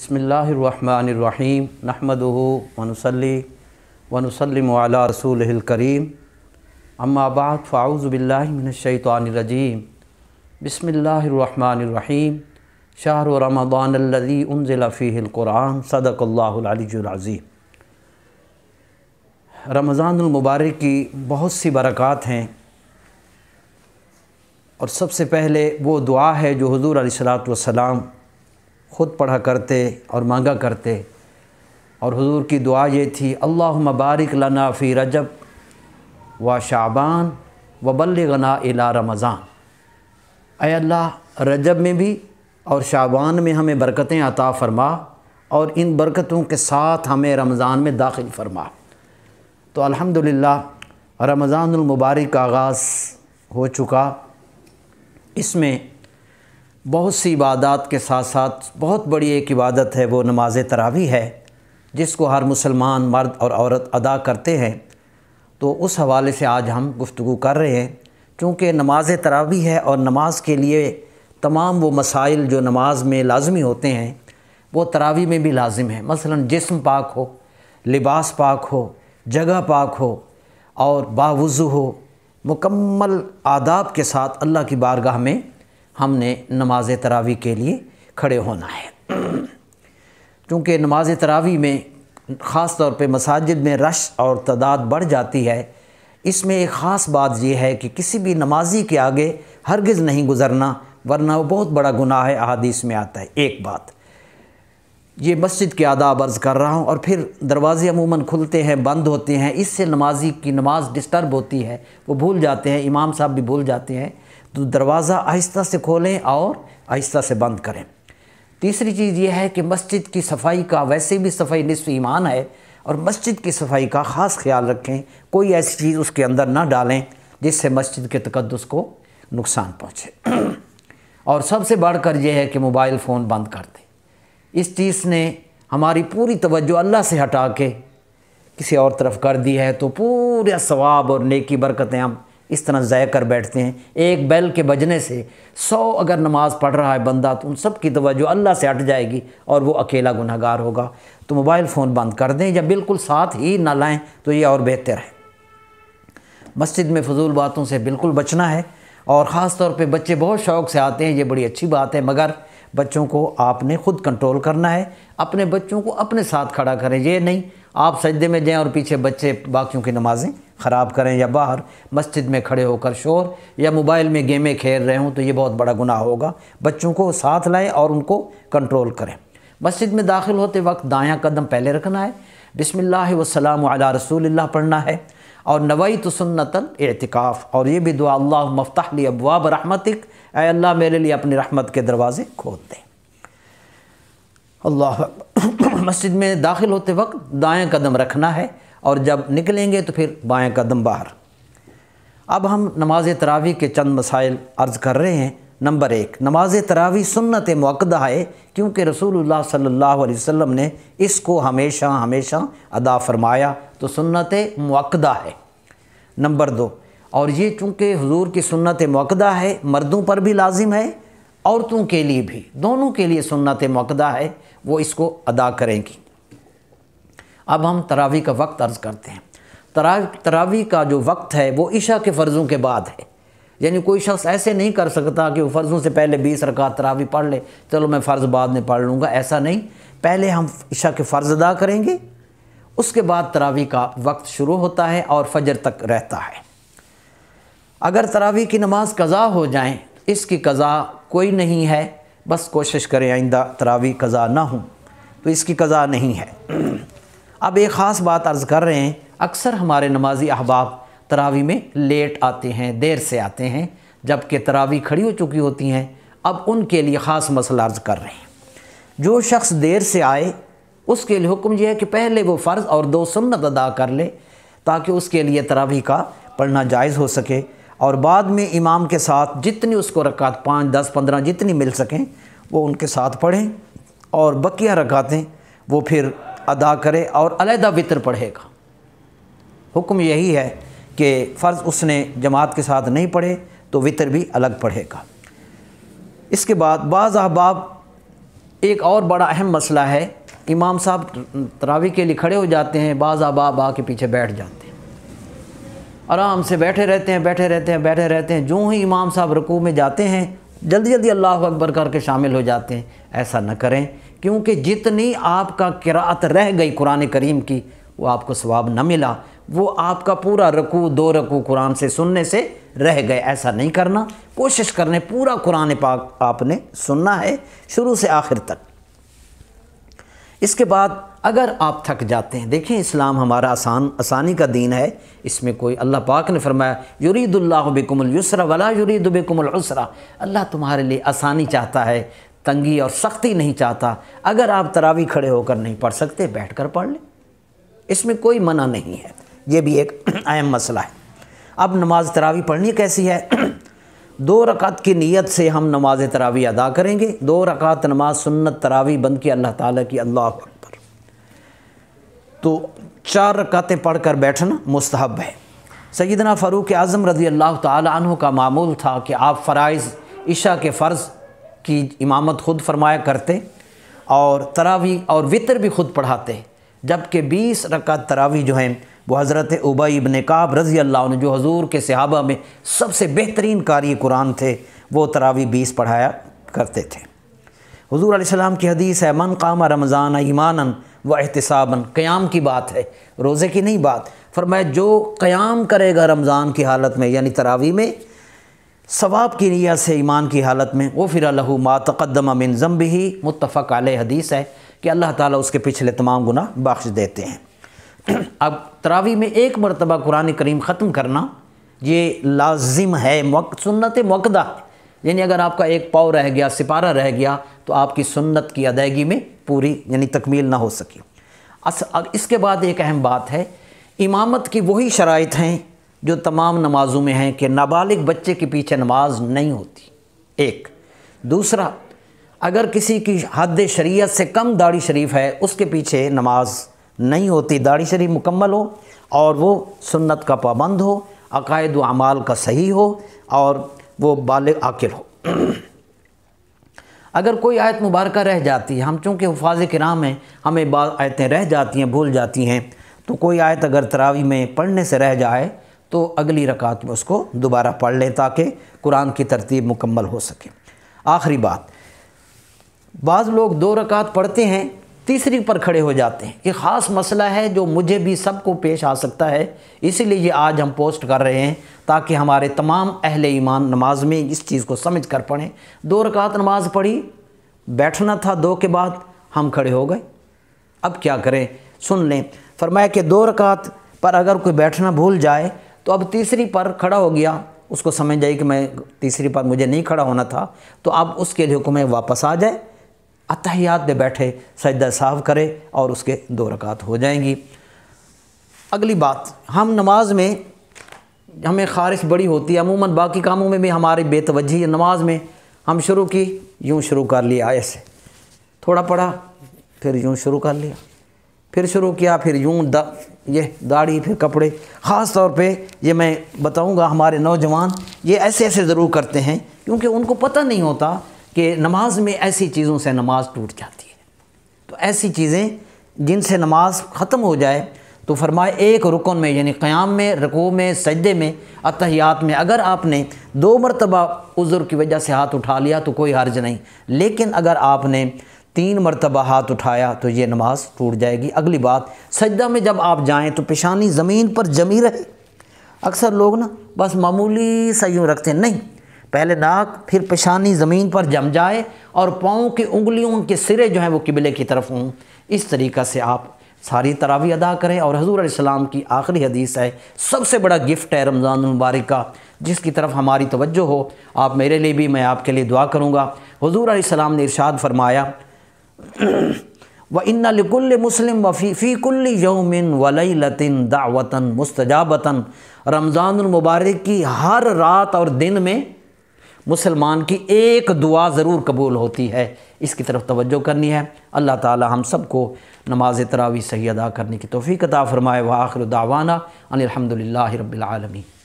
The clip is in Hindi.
बसमीम नहमद वनसली वनसलम रसूल करीम अम्माबाद फ़ाउज़बिल्लिमिनशैतरजीम बसमिल्लाम शाह रमदानल्लि उनज़िलफ़ीक़ुरान सदक़ल्लाज़ीम रमज़ानमबारक की बहुत सी बरक़ात हैं और सबसे पहले वो दुआ है जो हजूर सलात वसलाम ख़ुद पढ़ा करते और मांगा करते और हुजूर की दुआ ये थी अल्लाह मबारक लना फ़ी रजब व शाबान व बल गना इला रमज़ान अल्लाह रजब में भी और शाबान में हमें बरकतें अता फ़रमा और इन बरकतों के साथ हमें रमज़ान में दाखिल फरमा तो अल्हम्दुलिल्लाह रमज़ानमबारक का आगाज़ हो चुका इसमें बहुत सी इबादत के साथ साथ बहुत बड़ी एक इबादत है वो नमाज तरावी है जिसको हर मुसलमान मर्द और औरत अदा करते हैं तो उस हवाले से आज हम गुफ्तु कर रहे हैं क्योंकि नमाज तरावी है और नमाज के लिए तमाम वो मसाइल जो नमाज में लाजमी होते हैं वो तरावी में भी लाजिम है मसलन जिस्म पाक हो लिबास पाक हो जगह पाक हो और बावज़ू हो मुकम्मल आदाब के साथ अल्लाह की बारगाह में हमने नमाज तरावी के लिए खड़े होना है क्योंकि नमाज तरावी में ख़ास तौर पे मसाजिद में रश और तादाद बढ़ जाती है इसमें एक ख़ास बात यह है कि किसी भी नमाजी के आगे हरगिज़ नहीं गुज़रना वरना वो बहुत बड़ा गुनाह है अहादीस में आता है एक बात ये मस्जिद के आदाब अर्ज़ कर रहा हूँ और फिर दरवाज़े अमूमन खुलते हैं बंद होते हैं इससे नमाजी की नमाज डिस्टर्ब होती है वो भूल जाते हैं इमाम साहब भी भूल जाते हैं तो दरवाज़ा आहिस्ता से खोलें और आहिस्ता से बंद करें तीसरी चीज़ यह है कि मस्जिद की सफाई का वैसे भी सफाई निसफ ईमान है और मस्जिद की सफाई का ख़ास ख्याल रखें कोई ऐसी चीज़ उसके अंदर ना डालें जिससे मस्जिद के तकदस को नुकसान पहुँचे और सबसे बढ़कर यह है कि मोबाइल फ़ोन बंद कर दें इस चीज़ ने हमारी पूरी तवज्जो अल्लाह से हटा के किसी और तरफ कर दी है तो पूरा सवाब और नेकी बरकतें हम इस तरह जय कर बैठते हैं एक बैल के बजने से सौ अगर नमाज़ पढ़ रहा है बंदा तो उन सब की जो अल्लाह से हट जाएगी और वो अकेला गुनहगार होगा तो मोबाइल फ़ोन बंद कर दें या बिल्कुल साथ ही ना लाएँ तो ये और बेहतर है मस्जिद में फजूल बातों से बिल्कुल बचना है और ख़ास तौर पर बच्चे बहुत शौक़ से आते हैं ये बड़ी अच्छी बात है मगर बच्चों को आपने ख़ुद कंट्रोल करना है अपने बच्चों को अपने साथ खड़ा करें ये नहीं आप सजदे में जाएं और पीछे बच्चे बाकियों की नमाज़ें ख़राब करें या बाहर मस्जिद में खड़े होकर शोर या मोबाइल में गेमें खेल रहे हों तो ये बहुत बड़ा गुनाह होगा बच्चों को साथ लाएं और उनको कंट्रोल करें मस्जिद में दाखिल होते वक्त दाया कदम पहले रखना है बिसमिल्ला वसलाम रसूल पढ़ना है और नवई तो सुन्नतन एतिकाफ़ और ये भी दुआ अल्लाह मफ्ताली अबाब रहमतिक ए अल्लाह मेरे लिए अपनी रहमत के दरवाज़े खोल दें अल्लाह मस्जिद में दाखिल होते वक्त दाएं कदम रखना है और जब निकलेंगे तो फिर बाएं कदम बाहर अब हम नमाज तरावी के चंद मसाइल अर्ज़ कर रहे हैं नंबर एक नमाज तरावी सुन्नत मक्दा है क्योंकि रसूल सल्ला अलैहि ने इसको हमेशा हमेशा अदा फरमाया तो सुन्नत मक्दा है नंबर दो और ये चूँकि हजूर की सुन्नत मक्दा है मर्दों पर भी लाजिम है औरतों के लिए भी दोनों के लिए सुन्नत मक्दा है वो इसको अदा करेंगी अब हम तरावी का वक्त अर्ज़ करते हैं तरा तरावी का जो वक्त है वो ईशा के फ़र्ज़ों के बाद है यानी कोई शख्स ऐसे नहीं कर सकता कि वो फ़र्ज़ों से पहले बीस रकात तरावी पढ़ ले चलो मैं फ़र्ज़ बाद में पढ़ लूँगा ऐसा नहीं पहले हम इशा के फ़र्ज़ अदा करेंगे उसके बाद तरावी का वक्त शुरू होता है और फजर तक रहता है अगर तरावी की नमाज़ कज़ा हो जाए इसकी कज़ा कोई नहीं है बस कोशिश करें आइंदा तरावी कज़ा ना हो तो इसकी कज़ा नहीं है अब एक ख़ास बात अर्ज़ कर रहे हैं अक्सर हमारे नमाजी अहबाब तरावी में लेट आते हैं देर से आते हैं जबकि तरावी खड़ी हो चुकी होती हैं अब उनके लिए ख़ास मसला अर्ज़ कर रहे हैं जो शख्स देर से आए उसके लिए हुक्म यह है कि पहले वो फ़र्ज़ और दो सुन्नत अदा कर ले ताकि उसके लिए तरावी का पढ़ना जायज़ हो सके और बाद में इमाम के साथ जितनी उसको रकात पाँच दस पंद्रह जितनी मिल सकें वो उनके साथ पढ़ें और बकिया रकातें वो फिर अदा करे और अलहदा वितर पढ़ेगा हुक्म यही है कि फ़र्ज़ उसने जमात के साथ नहीं पढ़े तो वितर भी अलग पढ़ेगा इसके बाद बाज़ अहबाब एक और बड़ा अहम मसला है इमाम साहब तरावी के लिए खड़े हो जाते हैं बाज़ अहबाब आके पीछे बैठ जाते हैं आराम से बैठे रहते हैं बैठे रहते हैं बैठे रहते हैं जो ही इमाम साहब रकू में जाते हैं जल्दी जल्दी अल्लाह अकबर करके शामिल हो जाते हैं ऐसा न करें क्योंकि जितनी आपका किरात रह गई कुरान करीम की वो आपको स्वाब न मिला वो आपका पूरा रकू दो रकू कुरान से सुनने से रह गए ऐसा नहीं करना कोशिश करने पूरा कुरान पाक आपने सुनना है शुरू से आखिर तक इसके बाद अगर आप थक जाते हैं देखें इस्लाम हमारा आसान आसानी का दीन है इसमें कोई अल्लाह पाक ने फरमाया युरीदुल्लाबिकमलसरा वला युरीदबिकमलसरा अल्लाह तुम्हारे लिए आसानी चाहता है तंगी और सख्ती नहीं चाहता अगर आप तरावी खड़े होकर नहीं पढ़ सकते बैठ कर पढ़ लें इसमें कोई मना नहीं है ये भी एक अहम मसला है अब नमाज तरावी पढ़नी कैसी है दो रकात की नीयत से हम नमाज तरावी अदा करेंगे दो रकात नमाज सुन्नत तरावी बंद की अल्लाह ताला की अल्लाह अकबर तो चार रकातें पढ़कर बैठना मुस्तहब है सैदना फ़ारूक आज़म रज़ी अल्लाह तु का मामूल था कि आप फ़राइज़ इशा के फ़र्ज़ की इमामत खुद फरमाया करते और तरावी और वितर भी खुद पढ़ाते जबकि बीस रकात तरावी जो हैं वो हज़रत उबई इबन काब रज़ी अल्लाह ने जो हजूर के सहाबा में सबसे बेहतरीन कारी कुरान थे वो तरावी बीस पढ़ाया करते थे हजूर आसमाम की हदीस है मन काम रमज़ान ईमान व एहतसाबन क़याम की बात है रोज़े की नहीं बात फरमाया जो क़याम करेगा रमज़ान की हालत में यानी तरावी में सवाब की नियत से ईमान की हालत में वो फिर लहू मातक़दम मिन ज़म्ब ही मुतफ़ आल हदीस है कि अल्लाह ताला उसके पिछले तमाम गुना बख्श देते हैं अब तरावी में एक मरतबा कुरान करीम ख़त्म करना ये लाजिम है सुन्नत मकदा यानी अगर आपका एक पाव रह गया सिपारा रह गया तो आपकी सुन्नत की अदायगी में पूरी यानी तकमील ना हो सकी अस अब इसके बाद एक अहम बात है इमामत की वही शराइ हैं जो तमाम नमाजों में हैं कि नाबालिग बच्चे के पीछे नमाज नहीं होती एक दूसरा अगर किसी की हद शरीयत से कम दाढ़ी शरीफ है उसके पीछे नमाज नहीं होती दाढ़ी शरीफ मुकम्मल हो और वो सुन्नत का पाबंद हो अकायद अमाल का सही हो और वो बाल आकिल हो अगर कोई आयत मुबारक रह जाती है हम चूँकि हफाज कराम हैं हमें आयतें रह जाती हैं भूल जाती हैं तो कोई आयत अगर तरावी में पढ़ने से रह जाए तो अगली रकात में उसको दोबारा पढ़ लें ताकि कुरान की तरतीब मुकम्मल हो सके आखिरी बात बाज़ लोग दो रकात पढ़ते हैं तीसरी पर खड़े हो जाते हैं एक ख़ास मसला है जो मुझे भी सबको पेश आ सकता है इसीलिए ये आज हम पोस्ट कर रहे हैं ताकि हमारे तमाम अहल ईमान नमाज में इस चीज़ को समझ कर पढ़ें दो रकात नमाज पढ़ी बैठना था दो के बाद हम खड़े हो गए अब क्या करें सुन लें फरमाया कि दो रकात पर अगर कोई बैठना भूल जाए तो अब तीसरी पर खड़ा हो गया उसको समझ जाए कि मैं तीसरी पर मुझे नहीं खड़ा होना था तो अब उसके लिए हुक्म वापस आ जाए अतहयात में बैठे सजदा साफ करे और उसके दो रकात हो जाएंगी अगली बात हम नमाज में हमें ख़ारिश बड़ी होती है अमूमन बाकी कामों में भी हमारी बेतवजी नमाज में हम शुरू की यूँ शुरू कर लिया ऐसे थोड़ा पढ़ा फिर यूँ शुरू कर लिया फिर शुरू किया फिर यूं दा ये दाढ़ी फिर कपड़े ख़ास तौर पे ये मैं बताऊंगा हमारे नौजवान ये ऐसे ऐसे ज़रूर करते हैं क्योंकि उनको पता नहीं होता कि नमाज में ऐसी चीज़ों से नमाज टूट जाती है तो ऐसी चीज़ें जिनसे नमाज ख़त्म हो जाए तो फरमाए एक रुकन में यानी क़्याम में रको में सजदे में अतहियात में अगर आपने दो मरतबा उज़र की वजह से हाथ उठा लिया तो कोई हर्ज नहीं लेकिन अगर आपने तीन मरतबा हाथ उठाया तो ये नमाज टूट जाएगी अगली बात सजदा में जब आप जाएँ तो पेशानी ज़मीन पर जमी रहे अक्सर लोग ना बस मामूली सही रखते हैं नहीं पहले नाक फिर पेशानी ज़मीन पर जम जाए और पाँव की उंगलियों के सिरे जो हैं वो किबले की तरफ हों इस तरीक़ा से आप सारी तरावी अदा करें और हजूर आसमाम की आखिरी हदीस है सबसे बड़ा गिफ्ट है रमज़ान मुबारक का जिसकी तरफ हमारी तवज्जो हो आप मेरे लिए भी मैं आपके लिए दुआ करूँगा हजूर आसमाम ने इरशाद फरमाया व इन लिकुल्ल मुस्लिम वफ़ी फ़ीकुल्ल यौमिन वलई लतिन दावतन मुस्तजाबतन रमज़ानमबारक की हर रात और दिन में मुसलमान की एक दुआ ज़रूर कबूल होती है इसकी तरफ तवज्जो करनी है अल्लाह ताला हम सबको नमाज तरावी सही अदा करने की तोफ़ी कता फ़रमाए व आखिर दावाना अनिलहमदिल्ला